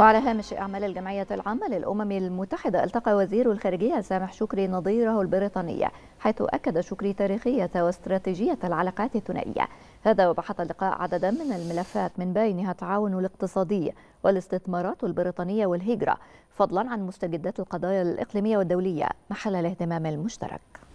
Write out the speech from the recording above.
وعلى هامش أعمال الجمعية العامة للأمم المتحدة التقى وزير الخارجية سامح شكري نظيره البريطانية حيث أكد شكري تاريخية واستراتيجية العلاقات الثنائية هذا وبحث اللقاء عددا من الملفات من بينها التعاون الاقتصادي والاستثمارات البريطانية والهجرة فضلا عن مستجدات القضايا الإقليمية والدولية محل الاهتمام المشترك